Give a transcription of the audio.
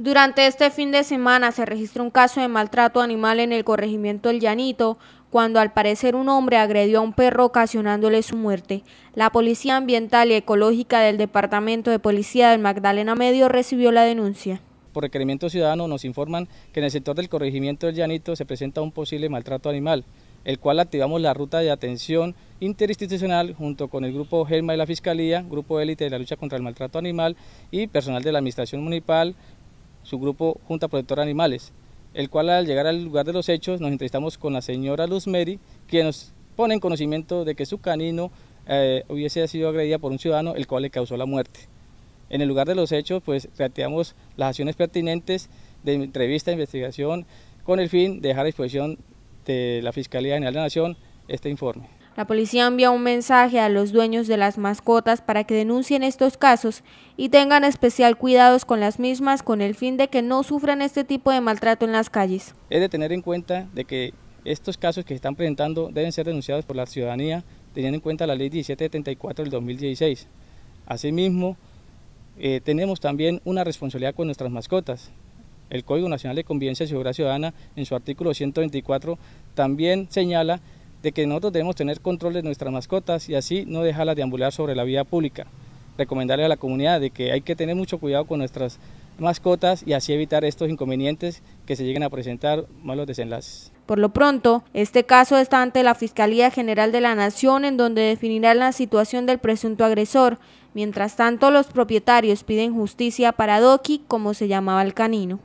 Durante este fin de semana se registró un caso de maltrato animal en el corregimiento del Llanito, cuando al parecer un hombre agredió a un perro ocasionándole su muerte. La Policía Ambiental y Ecológica del Departamento de Policía del Magdalena Medio recibió la denuncia. Por requerimiento ciudadano nos informan que en el sector del corregimiento del Llanito se presenta un posible maltrato animal, el cual activamos la ruta de atención interinstitucional junto con el grupo GELMA y la Fiscalía, grupo élite de la lucha contra el maltrato animal y personal de la Administración Municipal, su grupo Junta Protectora Animales, el cual al llegar al lugar de los hechos nos entrevistamos con la señora Luz Meri, quien nos pone en conocimiento de que su canino eh, hubiese sido agredida por un ciudadano, el cual le causó la muerte. En el lugar de los hechos, pues reactivamos las acciones pertinentes de entrevista e investigación con el fin de dejar a disposición de la Fiscalía General de la Nación este informe. La policía envía un mensaje a los dueños de las mascotas para que denuncien estos casos y tengan especial cuidados con las mismas con el fin de que no sufran este tipo de maltrato en las calles. Es de tener en cuenta de que estos casos que se están presentando deben ser denunciados por la ciudadanía teniendo en cuenta la ley 1774 del 2016. Asimismo, eh, tenemos también una responsabilidad con nuestras mascotas. El Código Nacional de Convivencia y Seguridad Ciudadana, en su artículo 124, también señala de que nosotros debemos tener control de nuestras mascotas y así no dejarlas deambular sobre la vía pública. Recomendarle a la comunidad de que hay que tener mucho cuidado con nuestras mascotas y así evitar estos inconvenientes que se lleguen a presentar malos desenlaces. Por lo pronto, este caso está ante la Fiscalía General de la Nación en donde definirá la situación del presunto agresor. Mientras tanto, los propietarios piden justicia para Doki, como se llamaba el canino.